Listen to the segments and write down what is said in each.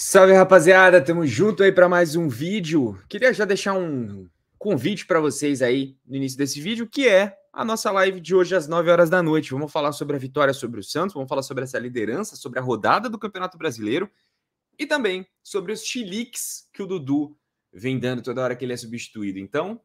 Salve rapaziada, tamo junto aí para mais um vídeo. Queria já deixar um convite para vocês aí no início desse vídeo, que é a nossa live de hoje às 9 horas da noite. Vamos falar sobre a vitória sobre o Santos, vamos falar sobre essa liderança, sobre a rodada do Campeonato Brasileiro e também sobre os chiliques que o Dudu vem dando toda hora que ele é substituído. Então,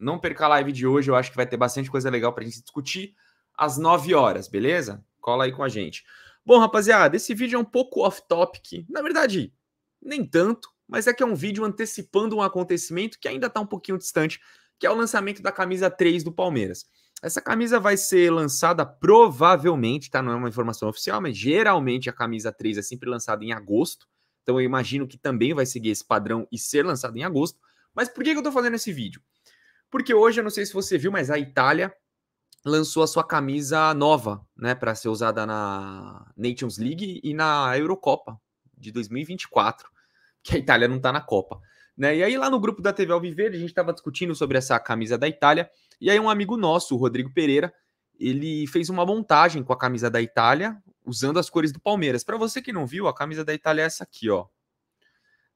não perca a live de hoje, eu acho que vai ter bastante coisa legal pra gente discutir às 9 horas, beleza? Cola aí com a gente. Bom, rapaziada, esse vídeo é um pouco off-topic. Na verdade, nem tanto, mas é que é um vídeo antecipando um acontecimento que ainda está um pouquinho distante, que é o lançamento da camisa 3 do Palmeiras. Essa camisa vai ser lançada provavelmente, tá? Não é uma informação oficial, mas geralmente a camisa 3 é sempre lançada em agosto. Então eu imagino que também vai seguir esse padrão e ser lançada em agosto. Mas por que eu estou fazendo esse vídeo? Porque hoje, eu não sei se você viu, mas a Itália lançou a sua camisa nova, né, para ser usada na Nations League e na Eurocopa de 2024, que a Itália não está na Copa. Né? E aí lá no grupo da TV Alviverde, a gente estava discutindo sobre essa camisa da Itália, e aí um amigo nosso, o Rodrigo Pereira, ele fez uma montagem com a camisa da Itália, usando as cores do Palmeiras. Para você que não viu, a camisa da Itália é essa aqui, ó.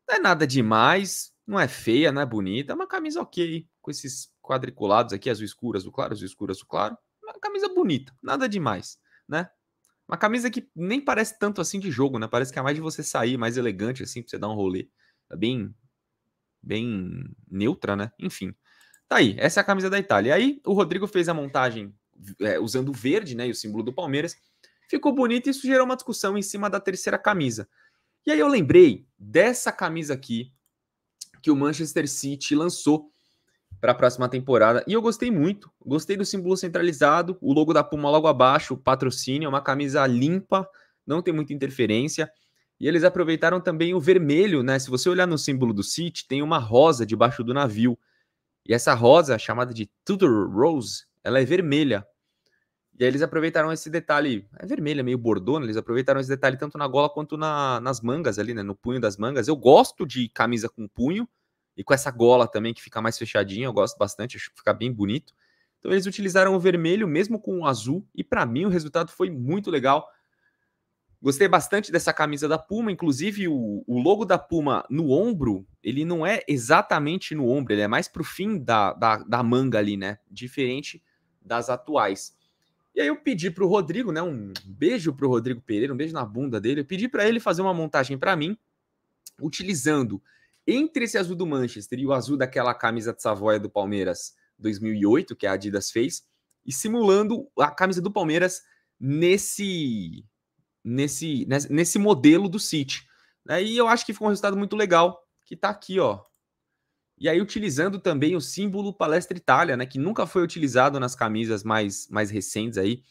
Não é nada demais, não é feia, não é bonita, é uma camisa ok, com esses quadriculados aqui, azul escuro, azul claro, azul escuro, azul claro. Uma camisa bonita, nada demais, né? Uma camisa que nem parece tanto assim de jogo, né? Parece que é mais de você sair, mais elegante, assim, pra você dar um rolê. É bem, bem neutra, né? Enfim. Tá aí, essa é a camisa da Itália. E aí o Rodrigo fez a montagem é, usando o verde, né? E o símbolo do Palmeiras. Ficou bonito e isso gerou uma discussão em cima da terceira camisa. E aí eu lembrei dessa camisa aqui que o Manchester City lançou para a próxima temporada. E eu gostei muito, gostei do símbolo centralizado, o logo da Puma logo abaixo, o patrocínio, é uma camisa limpa, não tem muita interferência. E eles aproveitaram também o vermelho, né? Se você olhar no símbolo do City, tem uma rosa debaixo do navio. E essa rosa, chamada de Tudor Rose, ela é vermelha. E aí eles aproveitaram esse detalhe, é vermelho, é meio bordona, né? eles aproveitaram esse detalhe tanto na gola quanto na, nas mangas ali, né, no punho das mangas. Eu gosto de camisa com punho e com essa gola também que fica mais fechadinha, eu gosto bastante, acho que fica bem bonito. Então eles utilizaram o vermelho mesmo com o azul e para mim o resultado foi muito legal. Gostei bastante dessa camisa da Puma, inclusive o, o, logo da Puma no ombro, ele não é exatamente no ombro, ele é mais pro fim da, da, da manga ali, né? Diferente das atuais. E aí eu pedi para o Rodrigo, né, um beijo para o Rodrigo Pereira, um beijo na bunda dele, eu pedi para ele fazer uma montagem para mim, utilizando entre esse azul do Manchester e o azul daquela camisa de Savoia do Palmeiras 2008, que a Adidas fez, e simulando a camisa do Palmeiras nesse nesse nesse modelo do City. Né, e eu acho que ficou um resultado muito legal, que está aqui, ó, e aí utilizando também o símbolo Palestra Itália, né, que nunca foi utilizado nas camisas mais, mais recentes aí.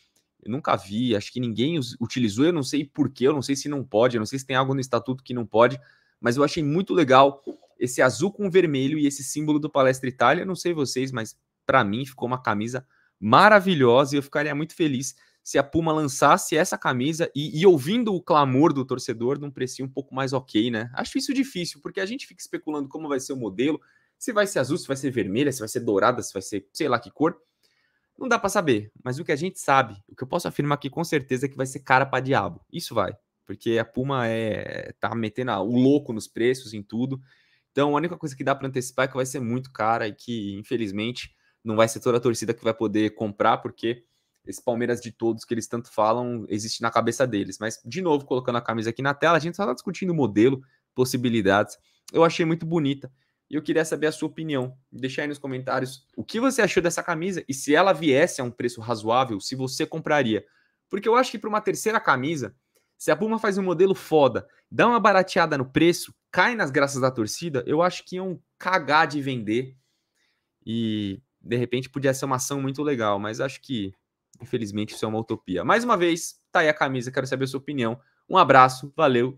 Eu nunca vi, acho que ninguém utilizou, eu não sei porquê, eu não sei se não pode, eu não sei se tem algo no estatuto que não pode, mas eu achei muito legal esse azul com vermelho e esse símbolo do Palestra Itália. Eu não sei vocês, mas para mim ficou uma camisa maravilhosa e eu ficaria muito feliz se a Puma lançasse essa camisa e, e, ouvindo o clamor do torcedor num preço um pouco mais ok, né? Acho isso difícil, porque a gente fica especulando como vai ser o modelo, se vai ser azul, se vai ser vermelha, se vai ser dourada, se vai ser sei lá que cor. Não dá para saber, mas o que a gente sabe, o que eu posso afirmar aqui com certeza é que vai ser cara para diabo. Isso vai, porque a Puma é tá metendo o louco nos preços, em tudo. Então, a única coisa que dá para antecipar é que vai ser muito cara e que, infelizmente, não vai ser toda a torcida que vai poder comprar, porque esse Palmeiras de todos que eles tanto falam existe na cabeça deles. Mas, de novo, colocando a camisa aqui na tela, a gente só está discutindo modelo, possibilidades. Eu achei muito bonita e eu queria saber a sua opinião. Deixa aí nos comentários o que você achou dessa camisa e se ela viesse a um preço razoável, se você compraria. Porque eu acho que para uma terceira camisa, se a Puma faz um modelo foda, dá uma barateada no preço, cai nas graças da torcida, eu acho que iam cagar de vender. E de repente podia ser uma ação muito legal, mas acho que Infelizmente, isso é uma utopia. Mais uma vez, tá aí a camisa, quero saber a sua opinião. Um abraço, valeu